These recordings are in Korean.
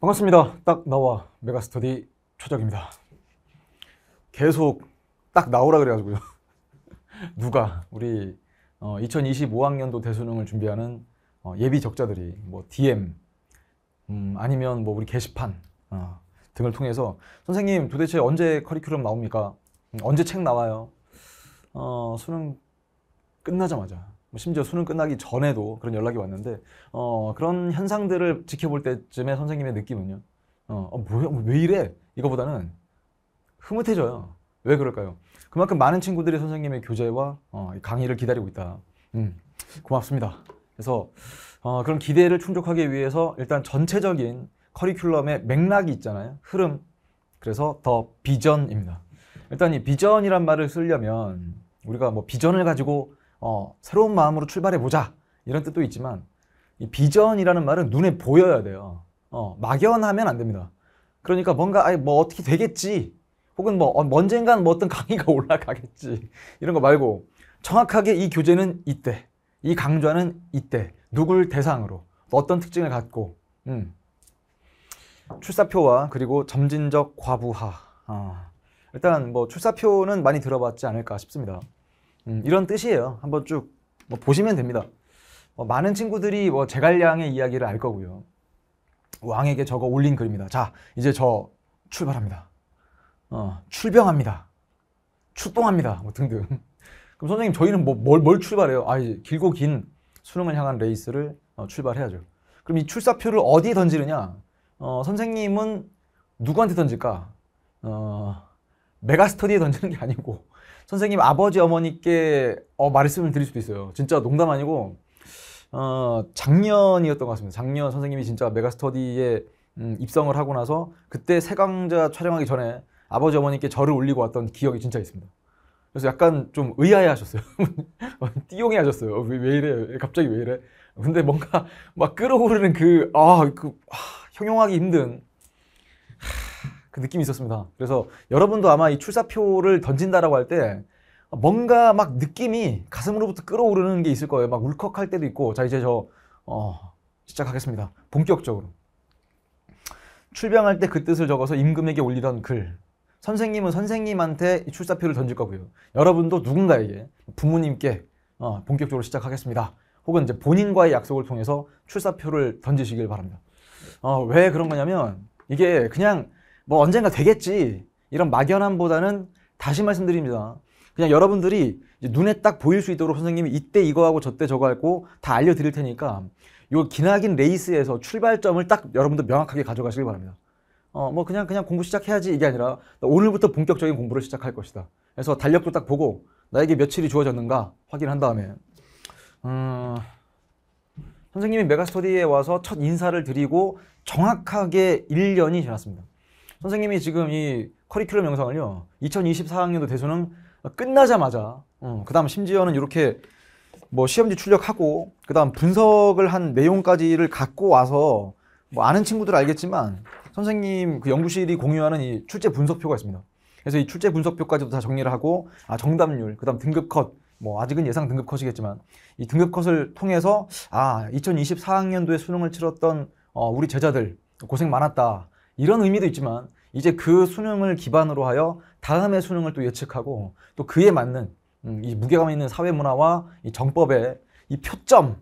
반갑습니다. 딱 나와 메가스터디 초적입니다. 계속 딱 나오라 그래가지고요. 누가 우리 어, 2025학년도 대수능을 준비하는 어, 예비 적자들이 뭐 DM 음, 아니면 뭐 우리 게시판 어, 등을 통해서 선생님 도대체 언제 커리큘럼 나옵니까? 음, 언제 책 나와요? 어, 수능 끝나자마자 뭐 심지어 수능 끝나기 전에도 그런 연락이 왔는데 어, 그런 현상들을 지켜볼 때쯤에 선생님의 느낌은요. 어, 어 뭐야, 뭐 왜 이래? 이거보다는 흐뭇해져요. 왜 그럴까요? 그만큼 많은 친구들이 선생님의 교재와 어, 강의를 기다리고 있다. 음, 고맙습니다. 그래서 어, 그런 기대를 충족하기 위해서 일단 전체적인 커리큘럼의 맥락이 있잖아요. 흐름. 그래서 더 비전입니다. 일단 이 비전이란 말을 쓰려면 우리가 뭐 비전을 가지고 어, 새로운 마음으로 출발해 보자 이런 뜻도 있지만 이 비전이라는 말은 눈에 보여야 돼요. 어, 막연하면 안 됩니다. 그러니까 뭔가 아이 뭐 어떻게 되겠지 혹은 뭐 어, 언젠간 뭐 어떤 강의가 올라가겠지 이런 거 말고 정확하게 이 교재는 이때 이 강좌는 이때 누굴 대상으로 어떤 특징을 갖고 음. 출사표와 그리고 점진적 과부하 어. 일단 뭐 출사표는 많이 들어봤지 않을까 싶습니다. 음, 이런 뜻이에요. 한번 쭉뭐 보시면 됩니다. 뭐 많은 친구들이 뭐 제갈량의 이야기를 알 거고요. 왕에게 저거 올린 글입니다. 자, 이제 저 출발합니다. 어, 출병합니다. 출동합니다. 뭐 등등. 그럼 선생님 저희는 뭐뭘뭘 출발해요? 아, 이제 길고 긴 수능을 향한 레이스를 어, 출발해야죠. 그럼 이 출사표를 어디 에 던지느냐? 어, 선생님은 누구한테 던질까? 어, 메가스터디에 던지는 게 아니고 선생님 아버지 어머니께 어, 말씀을 드릴 수도 있어요. 진짜 농담 아니고 어, 작년이었던 것 같습니다. 작년 선생님이 진짜 메가스터디에 음, 입성을 하고 나서 그때 세강자 촬영하기 전에 아버지 어머니께 절을 올리고 왔던 기억이 진짜 있습니다. 그래서 약간 좀 의아해 하셨어요. 띠용해 하셨어요. 왜, 왜, 이래? 갑자기 왜 이래? 근데 뭔가 막 끌어오르는 그, 아, 그, 아, 형용하기 힘든 그 느낌이 있었습니다. 그래서 여러분도 아마 이 출사표를 던진다라고 할 때 뭔가 막 느낌이 가슴으로부터 끌어오르는 게 있을 거예요. 막 울컥할 때도 있고, 자, 이제 저, 어, 시작하겠습니다. 본격적으로. 출병할 때 그 뜻을 적어서 임금에게 올리던 글. 선생님은 선생님한테 출사표를 던질 거고요. 여러분도 누군가에게 부모님께 어, 본격적으로 시작하겠습니다. 혹은 이제 본인과의 약속을 통해서 출사표를 던지시길 바랍니다. 어, 왜 그런 거냐면 이게 그냥 뭐 언젠가 되겠지 이런 막연함보다는 다시 말씀드립니다. 그냥 여러분들이 눈에 딱 보일 수 있도록 선생님이 이때 이거 하고 저때 저거 하고 다 알려드릴 테니까 요 기나긴 레이스에서 출발점을 딱 여러분들 명확하게 가져가시길 바랍니다. 어, 뭐 그냥 그냥 공부 시작해야지 이게 아니라 오늘부터 본격적인 공부를 시작할 것이다. 그래서 달력도 딱 보고 나에게 며칠이 주어졌는가 확인한 다음에 음, 선생님이 메가스터디에 와서 첫 인사를 드리고 정확하게 1년이 지났습니다. 선생님이 지금 이 커리큘럼 영상을요. 2024학년도 대수능 끝나자마자 어, 그 다음 심지어는 이렇게 뭐 시험지 출력하고 그 다음 분석을 한 내용까지를 갖고 와서 뭐 아는 친구들 알겠지만 선생님 그 연구실이 공유하는 이 출제 분석표가 있습니다. 그래서 이 출제 분석표까지도 다 정리를 하고 아 정답률 그 다음 등급 컷뭐 아직은 예상 등급 컷이겠지만 이 등급 컷을 통해서 아 2024학년도에 수능을 치렀던 어, 우리 제자들 고생 많았다 이런 의미도 있지만 이제 그 수능을 기반으로 하여 다음의 수능을 또 예측하고 또 그에 맞는 음, 이 무게감 있는 사회 문화와 이 정법의 이 표점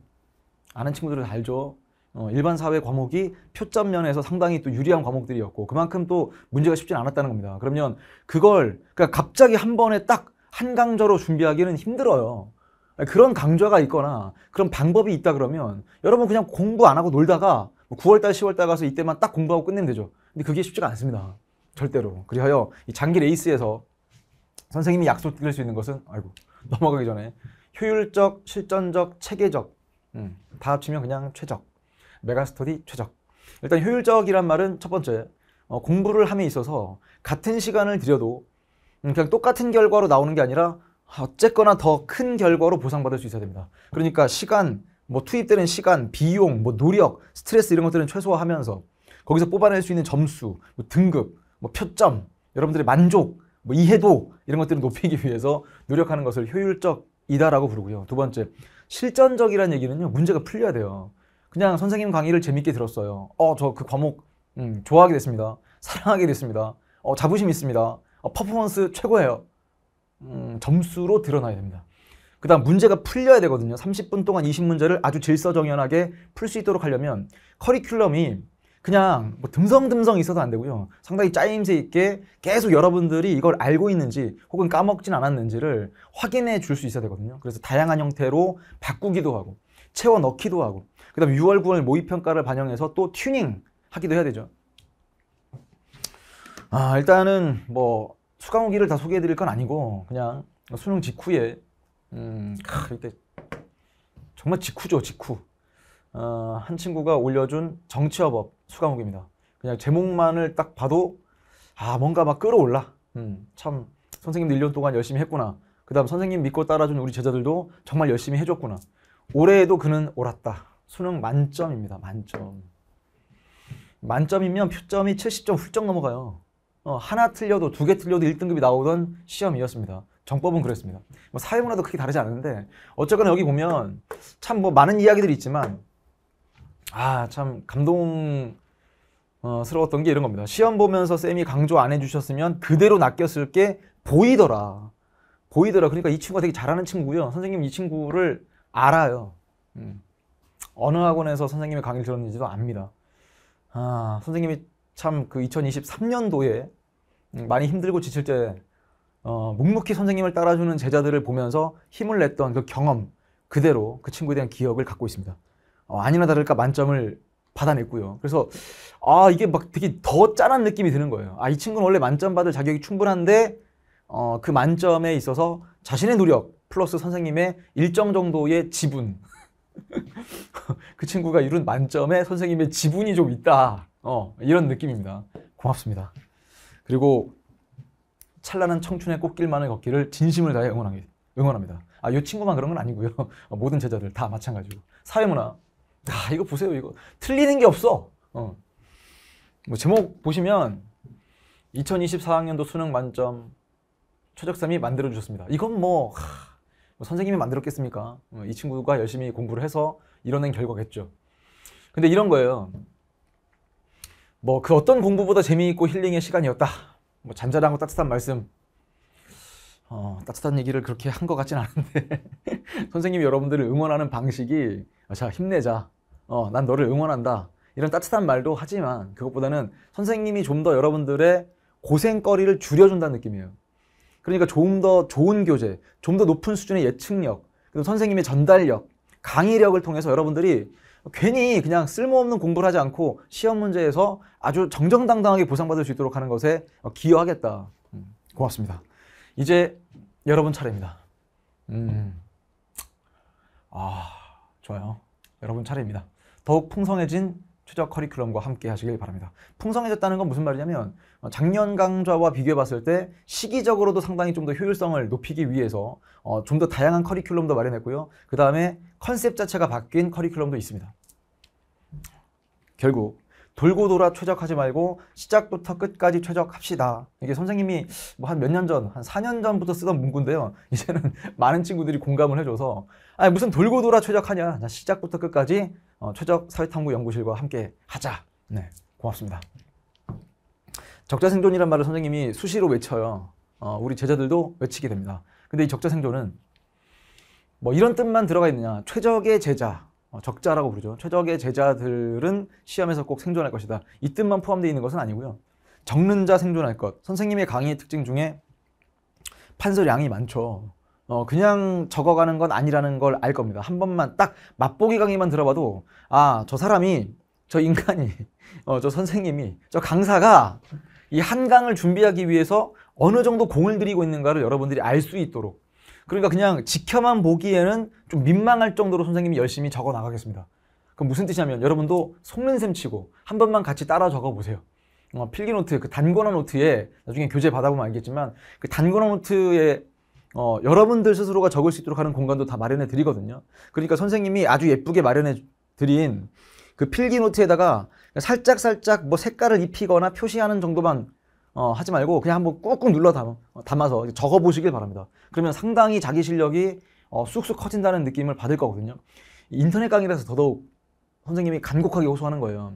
아는 친구들은 알죠. 어, 일반 사회 과목이 표점 면에서 상당히 또 유리한 과목들이었고 그만큼 또 문제가 쉽진 않았다는 겁니다. 그러면 그걸 그냥 그러니까 갑자기 한 번에 딱 한 강좌로 준비하기는 힘들어요. 그런 강좌가 있거나 그런 방법이 있다 그러면 여러분 그냥 공부 안 하고 놀다가 9월달, 뭐 10월달 가서 이때만 딱 공부하고 끝내면 되죠. 근데 그게 쉽지가 않습니다. 절대로. 그리하여 이 장기 레이스에서 선생님이 약속드릴 수 있는 것은 아이고 넘어가기 전에 효율적, 실전적, 체계적 음, 다 합치면 그냥 최적. 메가스터디 최적. 일단 효율적이란 말은 첫 번째 어, 공부를 함에 있어서 같은 시간을 들여도 음, 그냥 똑같은 결과로 나오는 게 아니라 어쨌거나 더 큰 결과로 보상받을 수 있어야 됩니다. 그러니까 시간, 뭐 투입되는 시간, 비용, 뭐 노력, 스트레스 이런 것들은 최소화하면서 거기서 뽑아낼 수 있는 점수, 뭐 등급, 뭐 표점, 여러분들의 만족, 뭐 이해도 이런 것들을 높이기 위해서 노력하는 것을 효율적이다라고 부르고요. 두 번째, 실전적이라는 얘기는요. 문제가 풀려야 돼요. 그냥 선생님 강의를 재밌게 들었어요. 어, 저 그 과목 음, 좋아하게 됐습니다. 사랑하게 됐습니다. 어, 자부심 있습니다. 어, 퍼포먼스 최고예요. 음, 점수로 드러나야 됩니다. 그 다음 문제가 풀려야 되거든요. 30분 동안 20문제를 아주 질서정연하게 풀 수 있도록 하려면 커리큘럼이 그냥 뭐 듬성듬성 있어도 안 되고요. 상당히 짜임새 있게 계속 여러분들이 이걸 알고 있는지 혹은 까먹진 않았는지를 확인해 줄 수 있어야 되거든요. 그래서 다양한 형태로 바꾸기도 하고 채워 넣기도 하고 그 다음 6월 9월 모의평가를 반영해서 또 튜닝 하기도 해야 되죠. 아 일단은 뭐 수강후기를 다 소개해 드릴 건 아니고 그냥 수능 직후에 음, 이때 정말 직후죠, 직후. 어, 한 친구가 올려준 정치화법 수강옥입니다. 그냥 제목만을 딱 봐도 아 뭔가 막 끌어올라. 음, 참선생님들 1년 동안 열심히 했구나. 그 다음 선생님 믿고 따라준 우리 제자들도 정말 열심히 해줬구나. 올해에도 그는 옳았다. 수능 만점입니다. 만점. 만점이면 표점이 70점 훌쩍 넘어가요. 어, 하나 틀려도 두 개 틀려도 1등급이 나오던 시험이었습니다. 정법은 그랬습니다뭐 사회문화도 크게 다르지 않은데 어쨌거나 여기 보면 참 뭐 많은 이야기들이 있지만 아 참 감동 어, 스러웠던 게 이런 겁니다. 시험 보면서 쌤이 강조 안 해주셨으면 그대로 낚였을 게 보이더라. 보이더라. 그러니까 이 친구가 되게 잘하는 친구고요. 선생님 이 친구를 알아요. 음. 어느 학원에서 선생님의 강의를 들었는지도 압니다. 아, 선생님이 참 그 2023년도에 음, 많이 힘들고 지칠 때 어, 묵묵히 선생님을 따라주는 제자들을 보면서 힘을 냈던 그 경험 그대로 그 친구에 대한 기억을 갖고 있습니다. 어, 아니나 다를까 만점을 받아냈고요. 그래서 아 이게 막 되게 더 짠한 느낌이 드는 거예요. 아 이 친구는 원래 만점 받을 자격이 충분한데 어, 그 만점에 있어서 자신의 노력 플러스 선생님의 일정 정도의 지분 그 친구가 이룬 만점에 선생님의 지분이 좀 있다. 어, 이런 느낌입니다. 고맙습니다. 그리고 찬란한 청춘의 꽃길만을 걷기를 진심을 다해 응원하기, 응원합니다. 아, 이 친구만 그런 건 아니고요. 모든 제자들 다 마찬가지고. 사회문화. 아, 이거 보세요. 이거 틀리는 게 없어. 어. 뭐 제목 보시면 2024학년도 수능 만점 최적쌤이 만들어 주셨습니다. 이건 뭐, 하, 뭐 선생님이 만들었겠습니까? 어, 이 친구가 열심히 공부를 해서 이뤄낸 결과겠죠. 근데 이런 거예요. 뭐 그 어떤 공부보다 재미있고 힐링의 시간이었다. 뭐 잔잔하고 따뜻한 말씀 어, 따뜻한 얘기를 그렇게 한 것 같진 않은데 선생님이 여러분들을 응원하는 방식이 어, 자 힘내자 어, 난 너를 응원한다 이런 따뜻한 말도 하지만 그것보다는 선생님이 좀 더 여러분들의 고생거리를 줄여준다는 느낌이에요 그러니까 좀 더 좋은 교재 좀 더 높은 수준의 예측력 그리고 선생님의 전달력 강의력을 통해서 여러분들이 괜히 그냥 쓸모없는 공부를 하지 않고 시험 문제에서 아주 정정당당하게 보상받을 수 있도록 하는 것에 기여하겠다. 음. 고맙습니다. 이제 여러분 차례입니다. 음. 음. 아, 좋아요. 여러분 차례입니다. 더욱 풍성해진 최적 커리큘럼과 함께 하시길 바랍니다. 풍성해졌다는 건 무슨 말이냐면 어, 작년 강좌와 비교해 봤을 때 시기적으로도 상당히 좀 더 효율성을 높이기 위해서 어, 좀더 다양한 커리큘럼도 마련했고요. 그 다음에 컨셉 자체가 바뀐 커리큘럼도 있습니다. 결국 돌고 돌아 최적하지 말고 시작부터 끝까지 최적합시다. 이게 선생님이 뭐한몇 년 전, 한 4년 전부터 쓰던 문구인데요. 이제는 많은 친구들이 공감을 해줘서 아 무슨 돌고 돌아 최적하냐. 시작부터 끝까지 어, 최적 사회탐구 연구실과 함께 하자. 네, 고맙습니다. 적자생존이란 말을 선생님이 수시로 외쳐요. 어, 우리 제자들도 외치게 됩니다. 근데 이 적자생존은 뭐 이런 뜻만 들어가 있느냐. 최적의 제자, 어, 적자라고 부르죠. 최적의 제자들은 시험에서 꼭 생존할 것이다. 이 뜻만 포함되어 있는 것은 아니고요. 적는 자 생존할 것. 선생님의 강의 특징 중에 판서량이 많죠. 어, 그냥 적어가는 건 아니라는 걸 알 겁니다. 한 번만 딱 맛보기 강의만 들어봐도 아, 저 사람이, 저 인간이, 어, 저 선생님이, 저 강사가 이 한강을 준비하기 위해서 어느 정도 공을 들이고 있는가를 여러분들이 알 수 있도록 그러니까 그냥 지켜만 보기에는 좀 민망할 정도로 선생님이 열심히 적어 나가겠습니다. 그럼 무슨 뜻이냐면 여러분도 속는 셈 치고 한 번만 같이 따라 적어 보세요. 어, 필기 노트 그 단권화 노트에 나중에 교재 받아보면 알겠지만 그 단권화 노트에 어, 여러분들 스스로가 적을 수 있도록 하는 공간도 다 마련해 드리거든요. 그러니까 선생님이 아주 예쁘게 마련해 드린 그 필기 노트에다가 살짝 살짝 뭐 색깔을 입히거나 표시하는 정도만 어, 하지 말고 그냥 한번 꾹꾹 눌러 담, 어, 담아서 적어 보시길 바랍니다. 그러면 상당히 자기 실력이 어, 쑥쑥 커진다는 느낌을 받을 거거든요. 인터넷 강의라서 더더욱 선생님이 간곡하게 호소하는 거예요.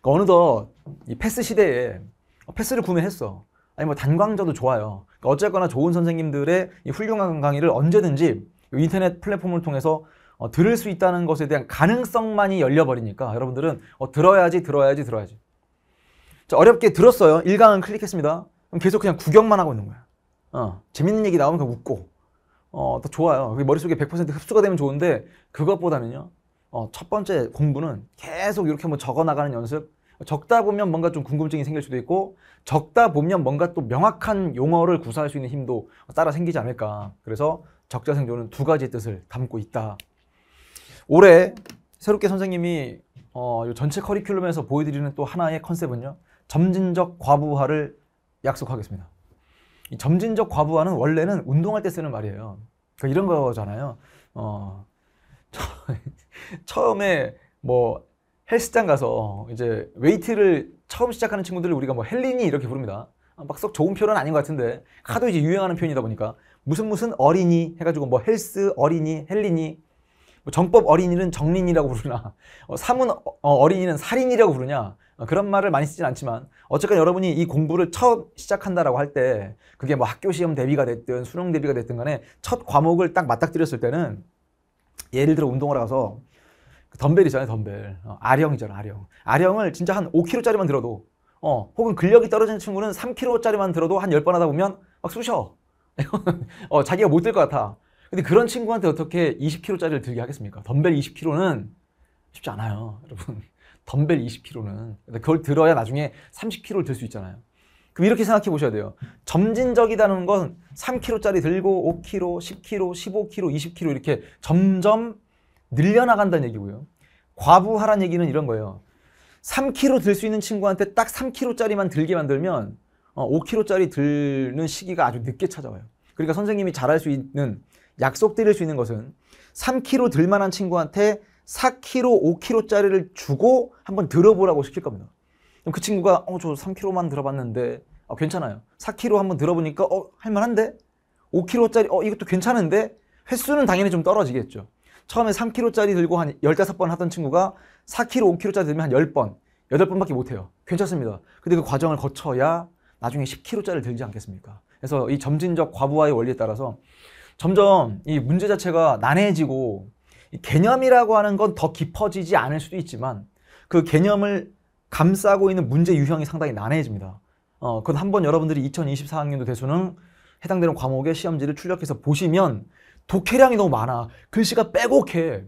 그러니까 어느덧 이 패스 시대에 어, 패스를 구매했어. 아니 뭐단광좌도 좋아요. 그러니까 어쨌거나 좋은 선생님들의 훌륭한 강의를 언제든지 인터넷 플랫폼을 통해서 어, 들을 수 있다는 것에 대한 가능성만이 열려버리니까 여러분들은 어, 들어야지 들어야지 들어야지 자, 어렵게 들었어요. 1강은 클릭했습니다. 그럼 계속 그냥 구경만 하고 있는 거야. 어, 재밌는 얘기 나오면 그냥 웃고. 어, 더 좋아요. 머릿속에 100% 흡수가 되면 좋은데 그것보다는요. 어, 첫 번째 공부는 계속 이렇게 한번 적어 나가는 연습. 적다 보면 뭔가 좀 궁금증이 생길 수도 있고 적다 보면 뭔가 또 명확한 용어를 구사할 수 있는 힘도 따라 생기지 않을까. 그래서 적자생존은 두 가지의 뜻을 담고 있다. 올해 새롭게 선생님이 어, 전체 커리큘럼에서 보여드리는 또 하나의 컨셉은요. 점진적 과부하를 약속하겠습니다. 이 점진적 과부하는 원래는 운동할 때 쓰는 말이에요. 그 이런 거잖아요. 어, 처음에 뭐 헬스장 가서 이제 웨이트를 처음 시작하는 친구들을 우리가 뭐 헬린이 이렇게 부릅니다. 아, 막썩 좋은 표현은 아닌 것 같은데 하도 이제 유행하는 표현이다 보니까 무슨 무슨 어린이 해가지고 뭐 헬스 어린이 헬린이 뭐 정법 어린이는 정린이라고 부르나 어, 사문 어, 어린이는 살인이라고 부르냐 어, 그런 말을 많이 쓰진 않지만 어쨌든 여러분이 이 공부를 처음 시작한다라고 할 때 그게 뭐 학교 시험 대비가 됐든 수능 대비가 됐든 간에 첫 과목을 딱 맞닥뜨렸을 때는 예를 들어 운동을 가서 그 덤벨이잖아요 덤벨 어, 아령이잖아 아령 아령을 진짜 한 5kg짜리만 들어도 어, 혹은 근력이 떨어진 친구는 3kg짜리만 들어도 한 10번 하다 보면 막 쑤셔 어, 자기가 못 들 것 같아 근데 그런 친구한테 어떻게 20kg짜리를 들게 하겠습니까 덤벨 20kg는 쉽지 않아요 여러분 덤벨 20kg는 그러니까 그걸 들어야 나중에 30kg를 들 수 있잖아요. 그럼 이렇게 생각해 보셔야 돼요. 점진적이다는 건 3kg짜리 들고 5kg, 10kg, 15kg, 20kg 이렇게 점점 늘려나간다는 얘기고요. 과부하란 얘기는 이런 거예요. 3kg 들 수 있는 친구한테 딱 3kg짜리만 들게 만들면 5kg짜리 어, 들는 시기가 아주 늦게 찾아와요. 그러니까 선생님이 잘할 수 있는 약속드릴 수 있는 것은 3kg 들만한 친구한테 4kg, 5kg짜리를 주고 한번 들어보라고 시킬 겁니다. 그럼 그 친구가 어, 저 3kg만 들어봤는데 어, 괜찮아요. 4kg 한번 들어보니까 어, 할만한데? 5kg짜리 어, 이것도 괜찮은데? 횟수는 당연히 좀 떨어지겠죠. 처음에 3kg짜리 들고 한 15번 하던 친구가 4kg, 5kg짜리 들면 한 10번, 8번밖에 못해요. 괜찮습니다. 근데 그 과정을 거쳐야 나중에 10kg짜리를 들지 않겠습니까? 그래서 이 점진적 과부하의 원리에 따라서 점점 이 문제 자체가 난해해지고 개념이라고 하는 건 더 깊어지지 않을 수도 있지만 그 개념을 감싸고 있는 문제 유형이 상당히 난해해집니다. 어, 그건 한번 여러분들이 2024학년도 대수능 해당되는 과목의 시험지를 출력해서 보시면 독해량이 너무 많아. 글씨가 빼곡해.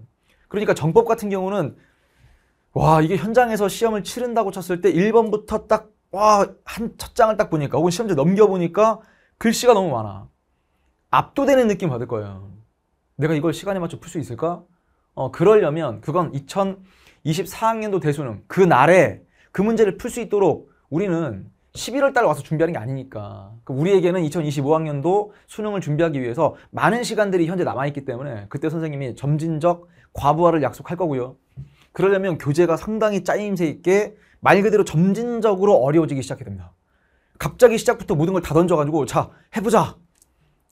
그러니까 정법 같은 경우는 와 이게 현장에서 시험을 치른다고 쳤을 때 1번부터 딱 와 한 첫 장을 딱 보니까 혹은 시험지 넘겨보니까 글씨가 너무 많아. 압도되는 느낌 받을 거예요. 내가 이걸 시간에 맞춰 풀 수 있을까? 어, 그러려면 그건 2024학년도 대수능 그 날에 그 문제를 풀 수 있도록 우리는 11월 달에 와서 준비하는 게 아니니까 그 우리에게는 2025학년도 수능을 준비하기 위해서 많은 시간들이 현재 남아있기 때문에 그때 선생님이 점진적 과부하를 약속할 거고요 그러려면 교재가 상당히 짜임새 있게 말 그대로 점진적으로 어려워지기 시작해 됩니다 갑자기 시작부터 모든 걸 다 던져가지고 자 해보자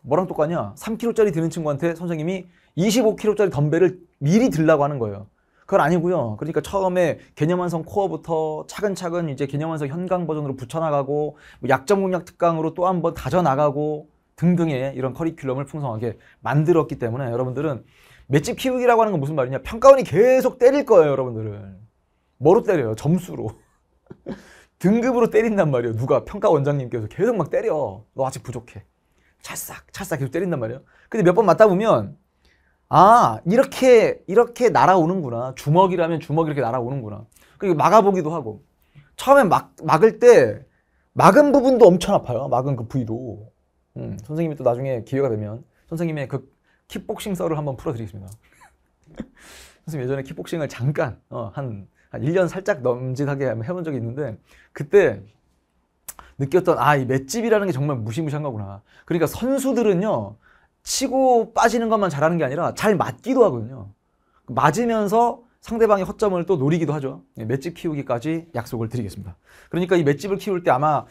뭐랑 똑같냐? 3kg짜리 드는 친구한테 선생님이 25kg짜리 덤벨을 미리 들라고 하는 거예요. 그건 아니고요. 그러니까 처음에 개념완성 코어부터 차근차근 이제 개념완성 현강 버전으로 붙여나가고 뭐 약점 공략 특강으로 또 한 번 다져나가고 등등의 이런 커리큘럼을 풍성하게 만들었기 때문에 여러분들은 맷집 키우기라고 하는 건 무슨 말이냐? 평가원이 계속 때릴 거예요, 여러분들은. 뭐로 때려요? 점수로. 등급으로 때린단 말이에요. 누가 평가 원장님께서 계속 막 때려. 너 아직 부족해. 찰싹 찰싹 계속 때린단 말이에요. 근데 몇 번 맞다 보면 아 이렇게 이렇게 날아오는구나 주먹이라면 주먹 이렇게 날아오는구나. 그리고 막아보기도 하고 처음에 막 막을 때 막은 부분도 엄청 아파요. 막은 그 부위도. 음, 선생님이 또 나중에 기회가 되면 선생님의 그 킥복싱 썰을 한번 풀어드리겠습니다. 선생님 예전에 킥복싱을 잠깐 어, 한, 한 1년 살짝 넘짓하게 해본 적이 있는데 그때 느꼈던 아 이 맷집이라는 게 정말 무시무시한 거구나. 그러니까 선수들은요 치고 빠지는 것만 잘하는 게 아니라 잘 맞기도 하거든요. 맞으면서 상대방의 허점을 또 노리기도 하죠. 예, 맷집 키우기까지 약속을 드리겠습니다. 그러니까 이 맷집을 키울 때 아마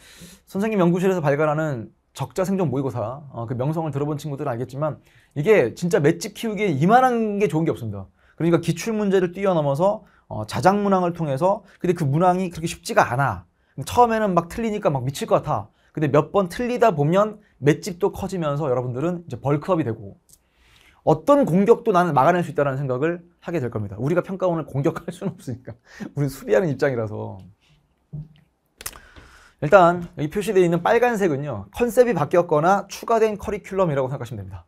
선생님 연구실에서 발간하는 적자 생존 모의고사 어, 그 명성을 들어본 친구들은 알겠지만 이게 진짜 맷집 키우기에 이만한 게 좋은 게 없습니다. 그러니까 기출 문제를 뛰어넘어서 어, 자작 문항을 통해서 근데 그 문항이 그렇게 쉽지가 않아. 처음에는 막 틀리니까 막 미칠 것 같아. 근데 몇 번 틀리다 보면 맷집도 커지면서 여러분들은 이제 벌크업이 되고 어떤 공격도 나는 막아낼 수 있다는 생각을 하게 될 겁니다. 우리가 평가원을 공격할 수는 없으니까. 우리 수비하는 입장이라서. 일단 여기 표시되어 있는 빨간색은요. 컨셉이 바뀌었거나 추가된 커리큘럼이라고 생각하시면 됩니다.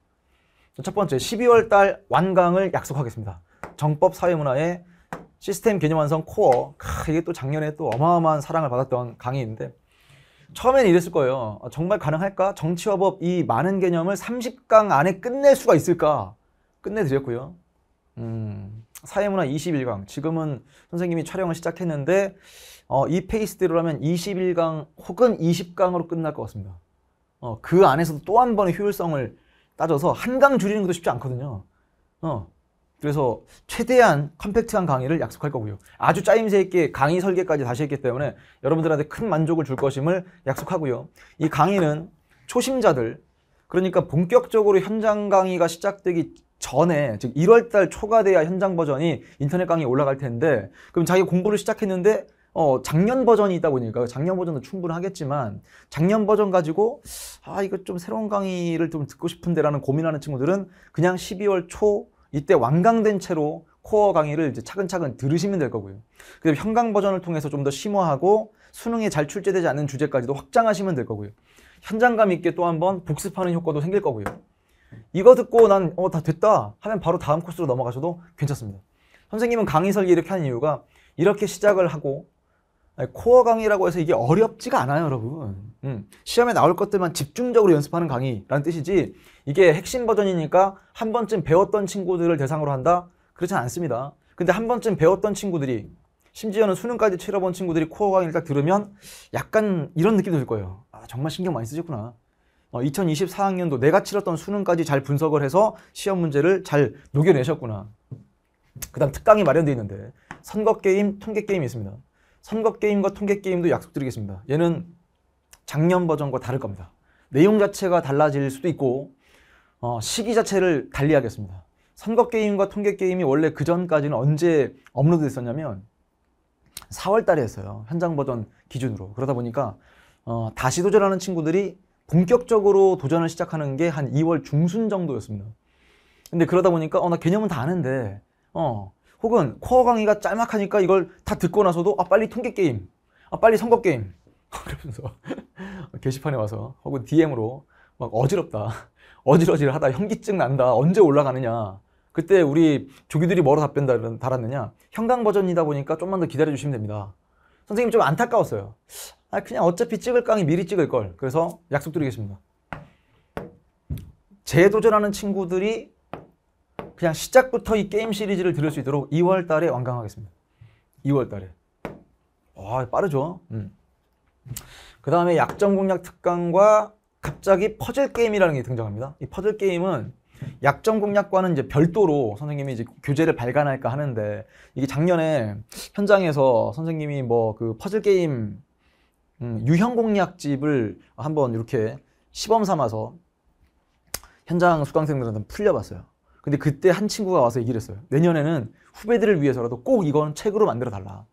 첫 번째, 12월 달 완강을 약속하겠습니다. 정법 사회문화의 시스템 개념 완성 코어 크, 이게 또 작년에 또 어마어마한 사랑을 받았던 강의인데 처음에는 이랬을 거예요. 어, 정말 가능할까? 정치화법 이 많은 개념을 30강 안에 끝낼 수가 있을까? 끝내드렸고요. 음, 사회문화 21강. 지금은 선생님이 촬영을 시작했는데 어, 이 페이스대로라면 21강 혹은 20강으로 끝날 것 같습니다. 어, 그 안에서도 또 한 번의 효율성을 따져서 한강 줄이는 것도 쉽지 않거든요. 어, 그래서 최대한 컴팩트한 강의를 약속할 거고요. 아주 짜임새 있게 강의 설계까지 다시 했기 때문에 여러분들한테 큰 만족을 줄 것임을 약속하고요. 이 강의는 초심자들, 그러니까 본격적으로 현장 강의가 시작되기 전에 즉 1월 달 초가 돼야 현장 버전이 인터넷 강의에 올라갈 텐데 그럼 자기 공부를 시작했는데 어, 작년 버전이 있다 보니까 그 작년 버전도 충분하겠지만 작년 버전 가지고 아 이거 좀 새로운 강의를 좀 듣고 싶은데라는 고민하는 친구들은 그냥 12월 초 이때 완강된 채로 코어 강의를 이제 차근차근 들으시면 될 거고요. 그리고 현강 버전을 통해서 좀 더 심화하고 수능에 잘 출제되지 않는 주제까지도 확장하시면 될 거고요. 현장감 있게 또 한번 복습하는 효과도 생길 거고요. 이거 듣고 난 어 다 됐다 하면 바로 다음 코스로 넘어가셔도 괜찮습니다. 선생님은 강의 설계 이렇게 하는 이유가 이렇게 시작을 하고 코어 강의라고 해서 이게 어렵지가 않아요, 여러분. 음, 시험에 나올 것들만 집중적으로 연습하는 강의라는 뜻이지 이게 핵심 버전이니까 한 번쯤 배웠던 친구들을 대상으로 한다? 그렇지 않습니다. 근데 한 번쯤 배웠던 친구들이 심지어는 수능까지 치러본 친구들이 코어 강의를 딱 들으면 약간 이런 느낌이 들 거예요. 아, 정말 신경 많이 쓰셨구나. 어, 2024학년도 내가 치렀던 수능까지 잘 분석을 해서 시험 문제를 잘 녹여내셨구나. 그 다음 특강이 마련되어 있는데 선거게임, 통계게임이 있습니다. 선거 게임과 통계 게임도 약속드리겠습니다. 얘는 작년 버전과 다를 겁니다. 내용 자체가 달라질 수도 있고 어, 시기 자체를 달리하겠습니다. 선거 게임과 통계 게임이 원래 그 전까지는 언제 업로드 됐었냐면 4월 달에 했어요. 현장 버전 기준으로. 그러다 보니까 어, 다시 도전하는 친구들이 본격적으로 도전을 시작하는 게 한 2월 중순 정도였습니다. 근데 그러다 보니까 어, 나 개념은 다 아는데 어, 혹은 코어 강의가 짤막하니까 이걸 다 듣고 나서도 아 빨리 통계 게임, 아 빨리 선거 게임 그러면서 게시판에 와서 혹은 DM으로 막 어지럽다, 어지러지하다, 현기증 난다, 언제 올라가느냐. 그때 우리 조기들이 뭐로 답변 달았느냐? 형광 버전이다 보니까 좀만 더 기다려 주시면 됩니다. 선생님 좀 안타까웠어요. 아 그냥 어차피 찍을 강의 미리 찍을 걸. 그래서 약속드리겠습니다. 재도전하는 친구들이 그냥 시작부터 이 게임 시리즈를 들을 수 있도록 2월 달에 완강하겠습니다. 2월 달에. 와, 빠르죠? 음. 그 다음에 약점 공략 특강과 갑자기 퍼즐 게임이라는 게 등장합니다. 이 퍼즐 게임은 약점 공략과는 이제 별도로 선생님이 이제 교재를 발간할까 하는데 이게 작년에 현장에서 선생님이 뭐 그 퍼즐 게임 음, 유형 공략집을 한번 이렇게 시범 삼아서 현장 수강생들한테 풀려봤어요. 근데 그때 한 친구가 와서 얘기를 했어요. 내년에는 후배들을 위해서라도 꼭 이건 책으로 만들어 달라.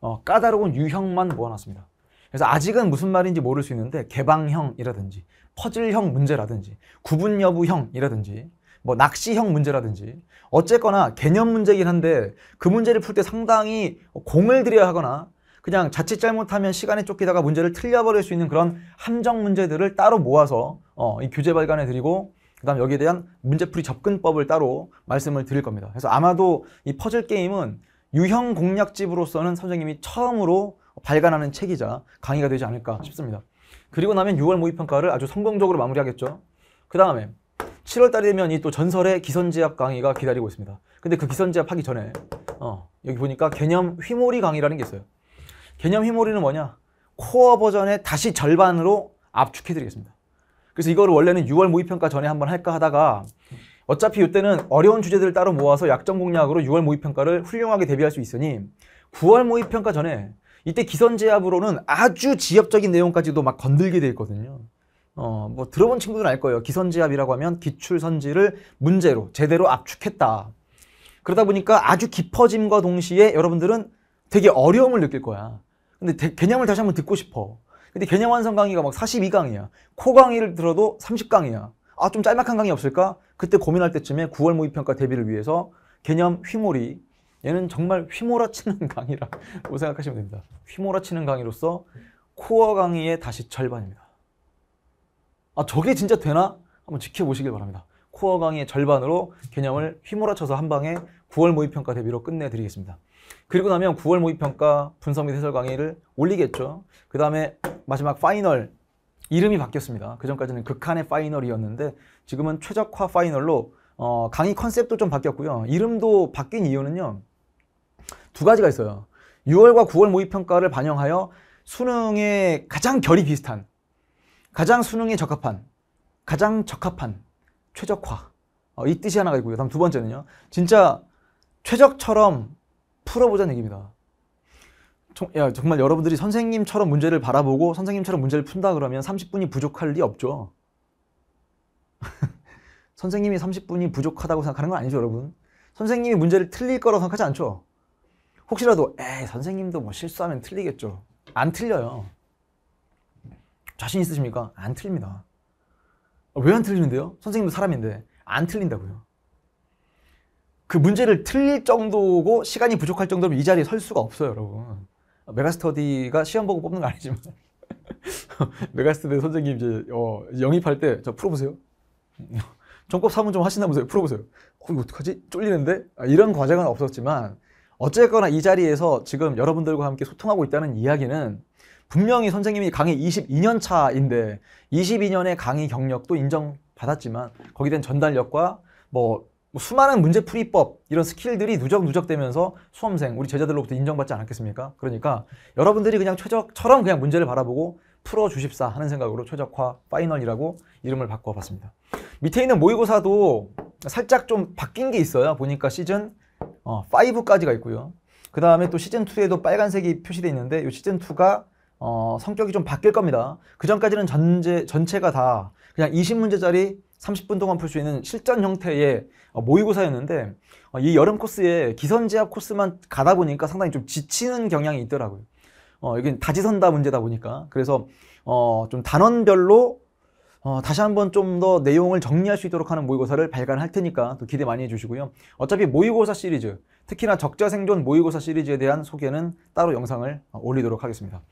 어, 까다로운 유형만 모아놨습니다. 그래서 아직은 무슨 말인지 모를 수 있는데 개방형이라든지 퍼즐형 문제라든지 구분 여부형이라든지 뭐 낚시형 문제라든지 어쨌거나 개념 문제긴 한데 그 문제를 풀 때 상당히 공을 들여야 하거나 그냥 자칫 잘못하면 시간에 쫓기다가 문제를 틀려버릴 수 있는 그런 함정 문제들을 따로 모아서 어, 이 교재 발간해 드리고 그 다음 여기에 대한 문제풀이 접근법을 따로 말씀을 드릴 겁니다. 그래서 아마도 이 퍼즐 게임은 유형 공략집으로서는 선생님이 처음으로 발간하는 책이자 강의가 되지 않을까 싶습니다. 그리고 나면 6월 모의평가를 아주 성공적으로 마무리하겠죠. 그 다음에 7월달이 되면 이 또 전설의 기선제압 강의가 기다리고 있습니다. 근데 그 기선제압 하기 전에 어, 여기 보니까 개념 휘몰이 강의라는 게 있어요. 개념 휘몰이는 뭐냐? 코어 버전의 다시 절반으로 압축해드리겠습니다. 그래서 이거를 원래는 6월 모의평가 전에 한번 할까 하다가 어차피 이때는 어려운 주제들을 따로 모아서 약정 공략으로 6월 모의평가를 훌륭하게 대비할 수 있으니 9월 모의평가 전에 이때 기선제압으로는 아주 지엽적인 내용까지도 막 건들게 돼 있거든요. 어, 뭐 들어본 친구들은 알 거예요. 기선제압이라고 하면 기출선지를 문제로 제대로 압축했다. 그러다 보니까 아주 깊어짐과 동시에 여러분들은 되게 어려움을 느낄 거야. 근데 개념을 다시 한번 듣고 싶어. 근데 개념 완성 강의가 막 42강이야. 코 강의를 들어도 30강이야. 아, 좀 짤막한 강의 없을까? 그때 고민할 때쯤에 9월 모의평가 대비를 위해서 개념 휘몰이 얘는 정말 휘몰아치는 강의라고 생각하시면 됩니다. 휘몰아치는 강의로서 코어 강의의 다시 절반입니다. 아, 저게 진짜 되나? 한번 지켜보시길 바랍니다. 코어 강의의 절반으로 개념을 휘몰아쳐서 한 방에 9월 모의평가 대비로 끝내드리겠습니다. 그리고 나면 9월 모의평가 분석 및 해설 강의를 올리겠죠. 그 다음에 마지막 파이널 이름이 바뀌었습니다. 그 전까지는 극한의 파이널이었는데 지금은 최적화 파이널로 어, 강의 컨셉도 좀 바뀌었고요. 이름도 바뀐 이유는요. 두 가지가 있어요. 6월과 9월 모의평가를 반영하여 수능에 가장 결이 비슷한, 가장 수능에 적합한, 가장 적합한 최적화 어, 이 뜻이 하나가 있고요. 다음 두 번째는요. 진짜 최적처럼 풀어보자는 얘기입니다. 야, 정말 여러분들이 선생님처럼 문제를 바라보고 선생님처럼 문제를 푼다 그러면 30분이 부족할 리 없죠. 선생님이 30분이 부족하다고 생각하는 건 아니죠, 여러분. 선생님이 문제를 틀릴 거라고 생각하지 않죠. 혹시라도 에 선생님도 뭐 실수하면 틀리겠죠. 안 틀려요. 자신 있으십니까? 안 틀립니다. 아, 왜안 틀리는데요? 선생님도 사람인데 안 틀린다고요. 그 문제를 틀릴 정도고 시간이 부족할 정도면 이 자리에 설 수가 없어요, 여러분. 메가스터디가 시험 보고 뽑는 거 아니지만 메가스터디 선생님 이제 어, 영입할 때저 풀어보세요. 정법 사문 좀 하시나 보세요. 풀어보세요. 어, 이거 어떡하지? 쫄리는데? 아, 이런 과제가 없었지만 어쨌거나 이 자리에서 지금 여러분들과 함께 소통하고 있다는 이야기는 분명히 선생님이 강의 22년 차인데 22년의 강의 경력도 인정받았지만 거기에 대한 전달력과 뭐뭐 수많은 문제풀이법 이런 스킬들이 누적 누적되면서 수험생 우리 제자들로부터 인정받지 않았겠습니까? 그러니까 여러분들이 그냥 최적처럼 그냥 문제를 바라보고 풀어 주십사 하는 생각으로 최적화 파이널이라고 이름을 바꿔봤습니다. 밑에 있는 모의고사도 살짝 좀 바뀐 게 있어요. 보니까 시즌 어, 5까지가 있고요. 그 다음에 또 시즌 2에도 빨간색이 표시되어 있는데 이 시즌 2가 어, 성격이 좀 바뀔 겁니다. 그 전까지는 전제, 전체가 다 그냥 20문제짜리 30분 동안 풀 수 있는 실전 형태의 어, 모의고사였는데 어, 이 여름 코스에 기선제압 코스만 가다 보니까 상당히 좀 지치는 경향이 있더라고요. 어, 여긴 다지선다 문제다 보니까 그래서 어, 좀 단원별로 어, 다시 한번 좀 더 내용을 정리할 수 있도록 하는 모의고사를 발간할 테니까 또 기대 많이 해주시고요. 어차피 모의고사 시리즈, 특히나 적자생존 모의고사 시리즈에 대한 소개는 따로 영상을 어, 올리도록 하겠습니다.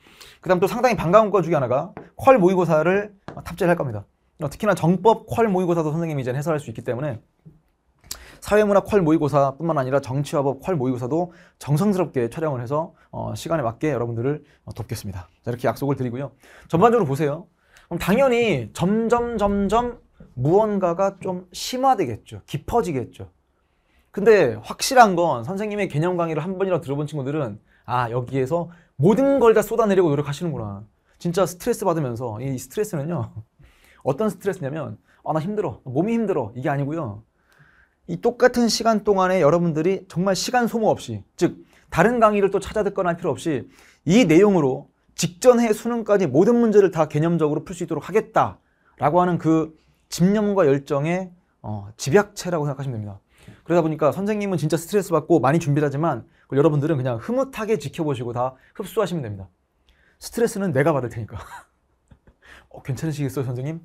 그 다음 또 상당히 반가운 것 중에 하나가 퀄 모의고사를 탑재할 겁니다. 어, 특히나 정법 퀄 모의고사도 선생님이 이제 해설할 수 있기 때문에 사회문화 퀄 모의고사뿐만 아니라 정치화법 퀄 모의고사도 정성스럽게 촬영을 해서 어, 시간에 맞게 여러분들을 어, 돕겠습니다. 자, 이렇게 약속을 드리고요. 전반적으로 보세요. 그럼 당연히 점점 점점 무언가가 좀 심화되겠죠. 깊어지겠죠. 근데 확실한 건 선생님의 개념 강의를 한 번이라도 들어본 친구들은 아 여기에서 모든 걸 다 쏟아내려고 노력하시는구나. 진짜 스트레스 받으면서 이 스트레스는요. 어떤 스트레스냐면 아 나 힘들어 몸이 힘들어 이게 아니고요 이 똑같은 시간 동안에 여러분들이 정말 시간 소모 없이 즉 다른 강의를 또 찾아 듣거나 할 필요 없이 이 내용으로 직전해 수능까지 모든 문제를 다 개념적으로 풀 수 있도록 하겠다라고 하는 그 집념과 열정의 어, 집약체라고 생각하시면 됩니다. 그러다 보니까 선생님은 진짜 스트레스 받고 많이 준비를 하지만 여러분들은 그냥 흐뭇하게 지켜보시고 다 흡수하시면 됩니다. 스트레스는 내가 받을 테니까. 어, 괜찮으시겠어요, 선생님?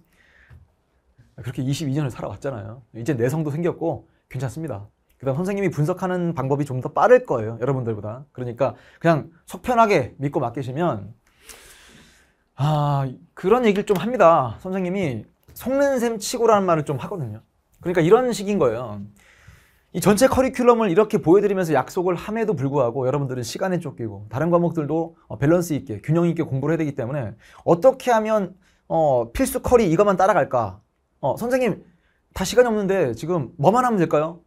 그렇게 22년을 살아왔잖아요. 이제 내성도 생겼고 괜찮습니다. 그다음 선생님이 분석하는 방법이 좀 더 빠를 거예요, 여러분들보다. 그러니까 그냥 속편하게 믿고 맡기시면 아 그런 얘기를 좀 합니다. 선생님이 속는 셈 치고라는 말을 좀 하거든요. 그러니까 이런 식인 거예요. 이 전체 커리큘럼을 이렇게 보여드리면서 약속을 함에도 불구하고 여러분들은 시간에 쫓기고 다른 과목들도 어, 밸런스 있게 균형 있게 공부를 해야 되기 때문에 어떻게 하면 어, 필수 커리 이것만 따라갈까? 어, 선생님, 다 시간이 없는데 지금 뭐만 하면 될까요?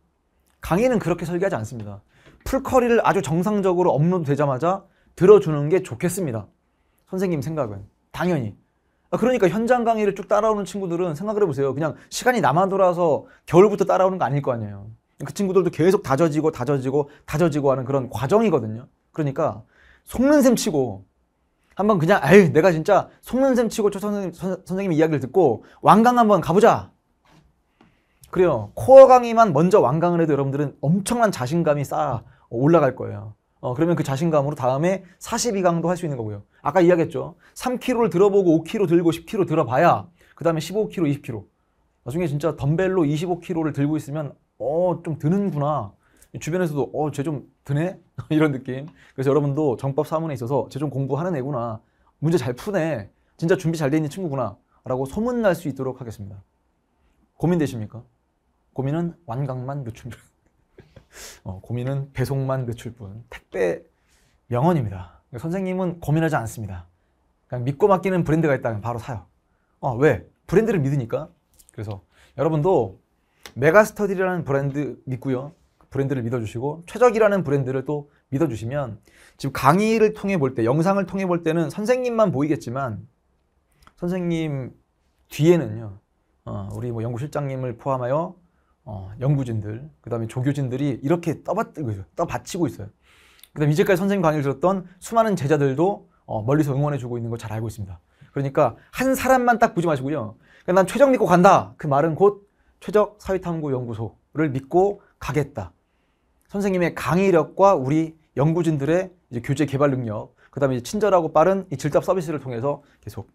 강의는 그렇게 설계하지 않습니다. 풀커리를 아주 정상적으로 업로드 되자마자 들어주는 게 좋겠습니다. 선생님 생각은. 당연히. 아, 그러니까 현장 강의를 쭉 따라오는 친구들은 생각을 해보세요. 그냥 시간이 남아 돌아서 겨울부터 따라오는 거 아닐 거 아니에요. 그 친구들도 계속 다져지고 다져지고 다져지고 하는 그런 과정이거든요. 그러니까 속는 셈 치고 한번 그냥 에이 내가 진짜 속는셈 치고 초 선생님, 선, 선생님 이야기를 듣고 완강 한번 가보자. 그래요. 코어 강의만 먼저 완강을 해도 여러분들은 엄청난 자신감이 쌓아 올라갈 거예요. 어, 그러면 그 자신감으로 다음에 42강도 할 수 있는 거고요. 아까 이야기했죠. 3kg를 들어보고 5kg 들고 10kg 들어봐야 그 다음에 15kg, 20kg. 나중에 진짜 덤벨로 25kg를 들고 있으면 어, 좀 드는구나. 주변에서도 어, 쟤 좀 드네? 이런 느낌. 그래서 여러분도 정법 사문에 있어서 쟤 좀 공부하는 애구나. 문제 잘 푸네. 진짜 준비 잘 돼 있는 친구구나. 라고 소문날 수 있도록 하겠습니다. 고민되십니까? 고민은 완강만 늦출 뿐. 어, 고민은 배송만 늦출 뿐. 택배 명언입니다. 선생님은 고민하지 않습니다. 그냥 믿고 맡기는 브랜드가 있다면 바로 사요. 어, 왜? 브랜드를 믿으니까. 그래서 여러분도 메가스터디라는 브랜드 믿고요. 브랜드를 믿어주시고 최적이라는 브랜드를 또 믿어주시면 지금 강의를 통해 볼 때, 영상을 통해 볼 때는 선생님만 보이겠지만 선생님 뒤에는요, 어, 우리 뭐 연구 실장님을 포함하여 어, 연구진들, 그 다음에 조교진들이 이렇게 떠받들고 있어요. 떠받치고 있어요. 그 다음에 이제까지 선생님 강의를 들었던 수많은 제자들도 어, 멀리서 응원해주고 있는 걸 잘 알고 있습니다. 그러니까 한 사람만 딱 보지 마시고요. 그러니까 난 최적 믿고 간다. 그 말은 곧 최적 사회탐구연구소를 믿고 가겠다. 선생님의 강의력과 우리 연구진들의 이제 교재 개발 능력, 그 다음에 친절하고 빠른 이 질답 서비스를 통해서 계속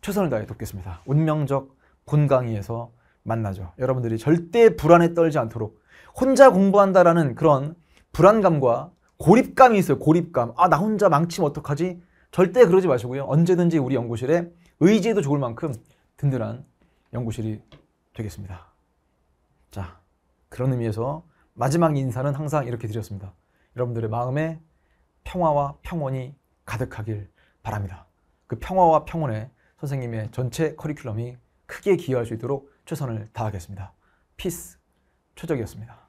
최선을 다해 돕겠습니다. 운명적 본 강의에서 만나죠. 여러분들이 절대 불안에 떨지 않도록 혼자 공부한다라는 그런 불안감과 고립감이 있어요. 고립감. 아, 나 혼자 망치면 어떡하지? 절대 그러지 마시고요. 언제든지 우리 연구실에 의지해도 좋을 만큼 든든한 연구실이 되겠습니다. 자, 그런 의미에서 마지막 인사는 항상 이렇게 드렸습니다. 여러분들의 마음에 평화와 평온이 가득하길 바랍니다. 그 평화와 평온에 선생님의 전체 커리큘럼이 크게 기여할 수 있도록 최선을 다하겠습니다. 피스 최적이었습니다.